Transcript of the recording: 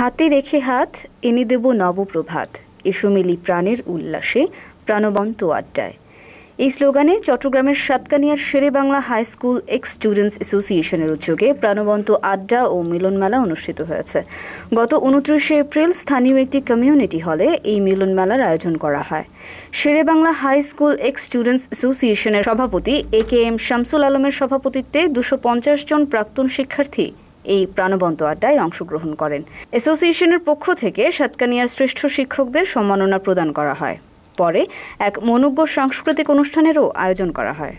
হাতে রেখে হাত এনে দেব নবপ্রভাত এসো মিলি প্রাণের উল্লাসে প্রাণবন্ত আড্ডায় এই স্লোগানে চট্টগ্রামের সাতকানিয়ার Shere Bangla high school ex students অ্যাসোসিয়েশনের উদ্যোগে প্রাণবন্ত আড্ডা ও মিলনমেলা অনুষ্ঠিত হয়েছে গত উনত্রিশে এপ্রিল স্থানীয় একটি কমিউনিটি হলে এই মিলনমেলার আয়োজন করা হয় Shere Bangla high school ex students অ্যাসোসিয়েশনের সভাপতি এ কে এম শামসুল আলমের সভাপতিত্বে দুশো জন প্রাক্তন শিক্ষার্থী এই প্রাণবন্ত আড্ডায় অংশগ্রহণ করেন অ্যাসোসিয়েশনের পক্ষ থেকে সাতকানিয়ার শ্রেষ্ঠ শিক্ষকদের সম্মাননা প্রদান করা হয় পরে এক মনোজ্ঞ সাংস্কৃতিক অনুষ্ঠানেরও আয়োজন করা হয়